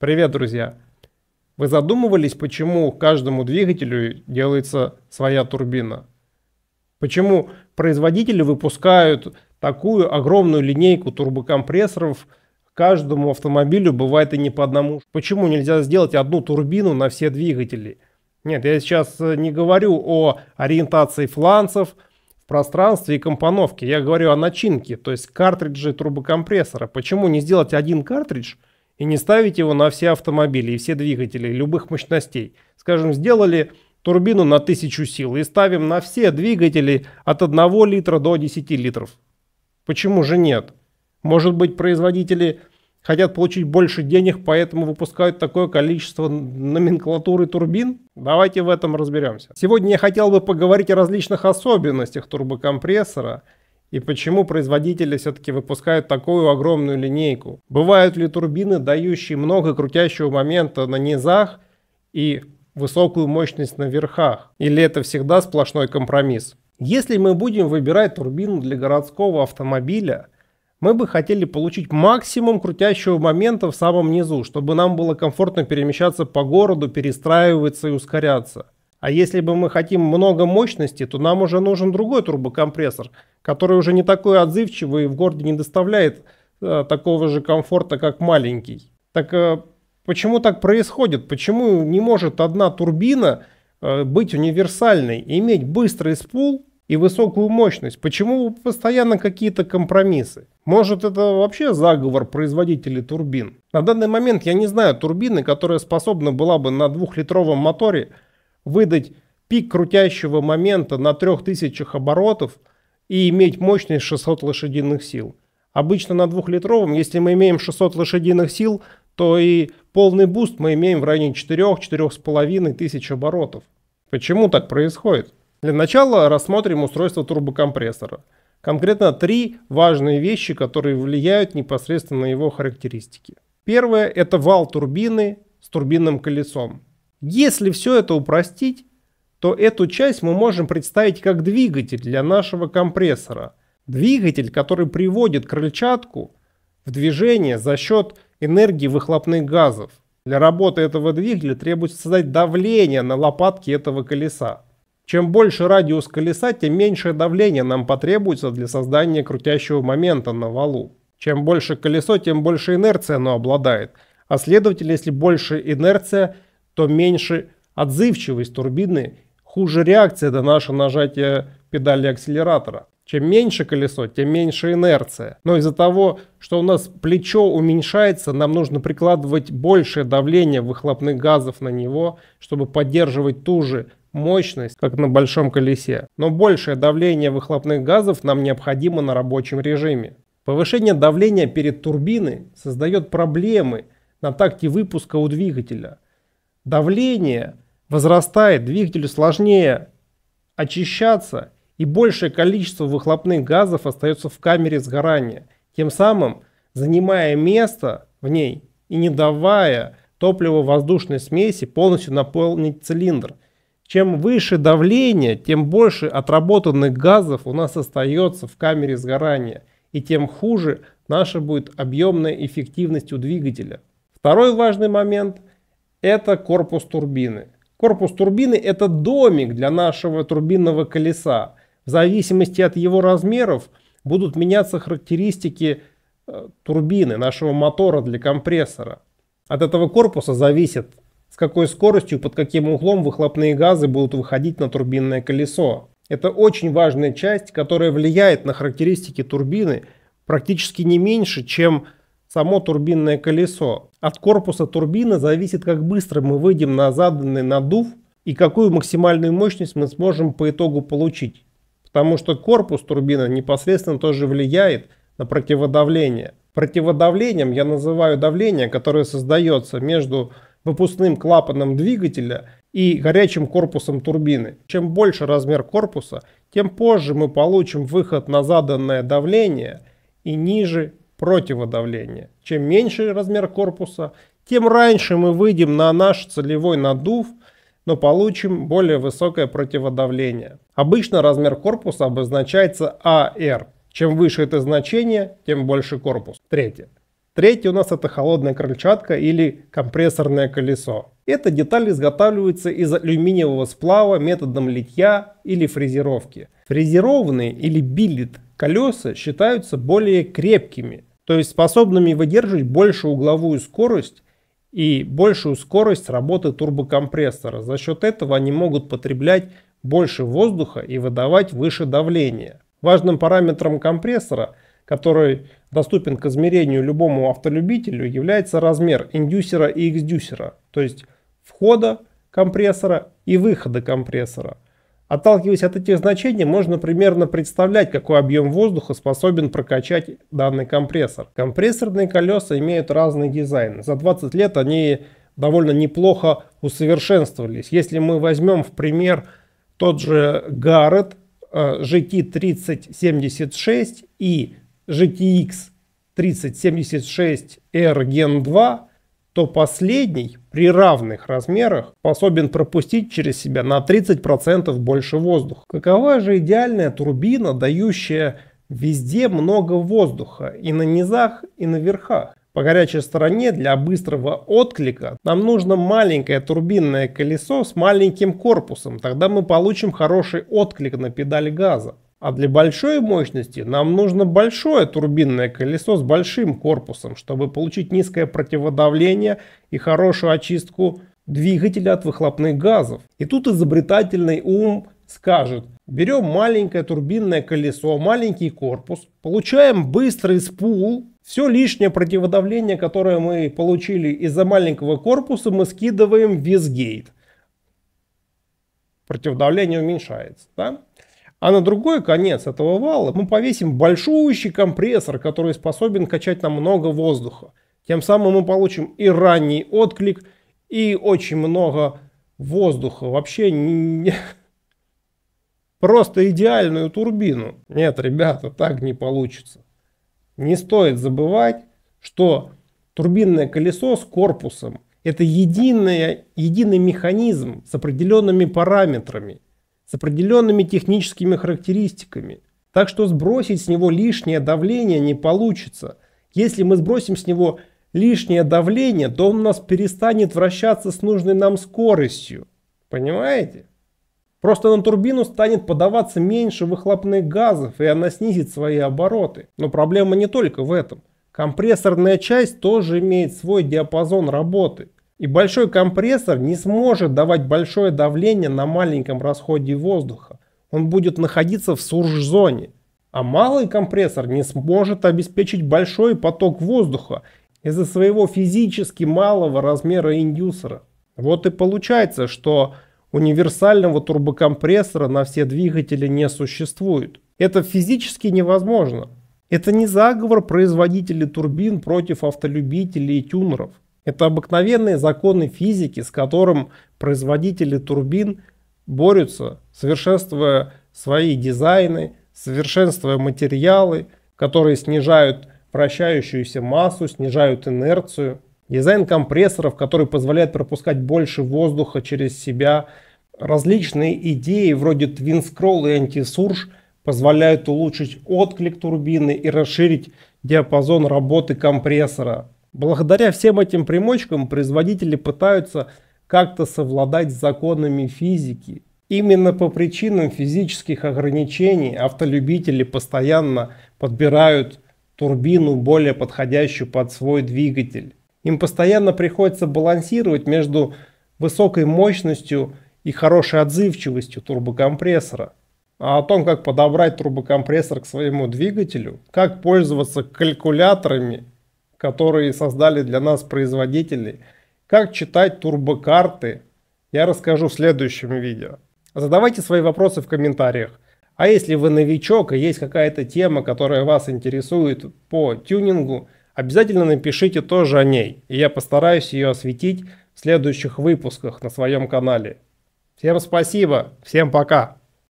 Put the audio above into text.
Привет, друзья! Вы задумывались, почему каждому двигателю делается своя турбина? Почему производители выпускают такую огромную линейку турбокомпрессоров, каждому автомобилю бывает и не по одному. Почему нельзя сделать одну турбину на все двигатели? Нет, я сейчас э, не говорю о ориентации фланцев в пространстве и компоновке. Я говорю о начинке, то есть картридже турбокомпрессора. Почему не сделать один картридж – и не ставить его на все автомобили и все двигатели любых мощностей. Скажем, сделали турбину на 1000 сил и ставим на все двигатели от 1 литра до 10 литров. Почему же нет? Может быть, производители хотят получить больше денег, поэтому выпускают такое количество номенклатуры турбин? Давайте в этом разберемся. Сегодня я хотел бы поговорить о различных особенностях турбокомпрессора – и почему производители все-таки выпускают такую огромную линейку? Бывают ли турбины, дающие много крутящего момента на низах и высокую мощность на верхах? Или это всегда сплошной компромисс? Если мы будем выбирать турбину для городского автомобиля, мы бы хотели получить максимум крутящего момента в самом низу, чтобы нам было комфортно перемещаться по городу, перестраиваться и ускоряться. А если бы мы хотим много мощности, то нам уже нужен другой турбокомпрессор – который уже не такой отзывчивый и в городе не доставляет э, такого же комфорта, как маленький. Так э, почему так происходит? Почему не может одна турбина э, быть универсальной, иметь быстрый спул и высокую мощность? Почему постоянно какие-то компромиссы? Может это вообще заговор производителей турбин? На данный момент я не знаю турбины, которая способна была бы на двухлитровом моторе выдать пик крутящего момента на 3000 оборотов и иметь мощность 600 лошадиных сил. Обычно на двухлитровом, если мы имеем 600 лошадиных сил, то и полный буст мы имеем в районе 4-4,5 тысяч оборотов. Почему так происходит? Для начала рассмотрим устройство турбокомпрессора. Конкретно три важные вещи, которые влияют непосредственно на его характеристики. Первое – это вал турбины с турбинным колесом. Если все это упростить, то эту часть мы можем представить как двигатель для нашего компрессора. Двигатель, который приводит крыльчатку в движение за счет энергии выхлопных газов. Для работы этого двигателя требуется создать давление на лопатки этого колеса. Чем больше радиус колеса, тем меньшее давление нам потребуется для создания крутящего момента на валу. Чем больше колесо, тем больше инерция оно обладает. А следовательно, если больше инерция, то меньше отзывчивость турбины хуже реакция до наше нажатие педали акселератора. Чем меньше колесо, тем меньше инерция. Но из-за того, что у нас плечо уменьшается, нам нужно прикладывать большее давление выхлопных газов на него, чтобы поддерживать ту же мощность, как на большом колесе. Но большее давление выхлопных газов нам необходимо на рабочем режиме. Повышение давления перед турбиной создает проблемы на такте выпуска у двигателя. Давление – возрастает, двигателю сложнее очищаться, и большее количество выхлопных газов остается в камере сгорания, тем самым занимая место в ней и не давая топливо-воздушной смеси полностью наполнить цилиндр. Чем выше давление, тем больше отработанных газов у нас остается в камере сгорания, и тем хуже наша будет объемная эффективность у двигателя. Второй важный момент – это корпус турбины – Корпус турбины это домик для нашего турбинного колеса. В зависимости от его размеров будут меняться характеристики э, турбины, нашего мотора для компрессора. От этого корпуса зависит, с какой скоростью, под каким углом выхлопные газы будут выходить на турбинное колесо. Это очень важная часть, которая влияет на характеристики турбины практически не меньше, чем само турбинное колесо. От корпуса турбины зависит, как быстро мы выйдем на заданный надув и какую максимальную мощность мы сможем по итогу получить. Потому что корпус турбины непосредственно тоже влияет на противодавление. Противодавлением я называю давление, которое создается между выпускным клапаном двигателя и горячим корпусом турбины. Чем больше размер корпуса, тем позже мы получим выход на заданное давление и ниже противодавления. Чем меньше размер корпуса, тем раньше мы выйдем на наш целевой надув, но получим более высокое противодавление. Обычно размер корпуса обозначается АР. Чем выше это значение, тем больше корпус. Третье. Третье у нас это холодная крыльчатка или компрессорное колесо. Эта деталь изготавливается из алюминиевого сплава методом литья или фрезеровки. Фрезерованные или биллит колеса считаются более крепкими, то есть способными выдерживать большую угловую скорость и большую скорость работы турбокомпрессора. За счет этого они могут потреблять больше воздуха и выдавать выше давление. Важным параметром компрессора, который доступен к измерению любому автолюбителю, является размер индюсера и эксдюсера, то есть входа компрессора и выхода компрессора – Отталкиваясь от этих значений, можно примерно представлять, какой объем воздуха способен прокачать данный компрессор. Компрессорные колеса имеют разный дизайн. За 20 лет они довольно неплохо усовершенствовались. Если мы возьмем в пример тот же э, Garrett GT3076 и GTX 3076 R Gen 2, то последний при равных размерах способен пропустить через себя на 30% больше воздуха. Какова же идеальная турбина, дающая везде много воздуха и на низах, и на верхах? По горячей стороне для быстрого отклика нам нужно маленькое турбинное колесо с маленьким корпусом, тогда мы получим хороший отклик на педаль газа. А для большой мощности нам нужно большое турбинное колесо с большим корпусом, чтобы получить низкое противодавление и хорошую очистку двигателя от выхлопных газов. И тут изобретательный ум скажет, берем маленькое турбинное колесо, маленький корпус, получаем быстрый спул, все лишнее противодавление, которое мы получили из-за маленького корпуса, мы скидываем в визгейт. Противодавление уменьшается. Да? А на другой конец этого вала мы повесим большущий компрессор, который способен качать нам много воздуха. Тем самым мы получим и ранний отклик, и очень много воздуха. Вообще не... просто идеальную турбину. Нет, ребята, так не получится. Не стоит забывать, что турбинное колесо с корпусом это единая, единый механизм с определенными параметрами – с определенными техническими характеристиками. Так что сбросить с него лишнее давление не получится. Если мы сбросим с него лишнее давление, то он у нас перестанет вращаться с нужной нам скоростью. Понимаете? Просто на турбину станет подаваться меньше выхлопных газов, и она снизит свои обороты. Но проблема не только в этом. Компрессорная часть тоже имеет свой диапазон работы. И большой компрессор не сможет давать большое давление на маленьком расходе воздуха. Он будет находиться в сурж-зоне. А малый компрессор не сможет обеспечить большой поток воздуха из-за своего физически малого размера индюсера. Вот и получается, что универсального турбокомпрессора на все двигатели не существует. Это физически невозможно. Это не заговор производителей турбин против автолюбителей и тюнеров. Это обыкновенные законы физики, с которым производители турбин борются, совершенствуя свои дизайны, совершенствуя материалы, которые снижают вращающуюся массу, снижают инерцию. Дизайн компрессоров, который позволяет пропускать больше воздуха через себя. Различные идеи вроде Twin Scroll и антисурж позволяют улучшить отклик турбины и расширить диапазон работы компрессора. Благодаря всем этим примочкам производители пытаются как-то совладать с законами физики. Именно по причинам физических ограничений автолюбители постоянно подбирают турбину, более подходящую под свой двигатель. Им постоянно приходится балансировать между высокой мощностью и хорошей отзывчивостью турбокомпрессора. А о том, как подобрать турбокомпрессор к своему двигателю, как пользоваться калькуляторами которые создали для нас производители, как читать турбокарты, я расскажу в следующем видео. Задавайте свои вопросы в комментариях. А если вы новичок и есть какая-то тема, которая вас интересует по тюнингу, обязательно напишите тоже о ней, и я постараюсь ее осветить в следующих выпусках на своем канале. Всем спасибо, всем пока!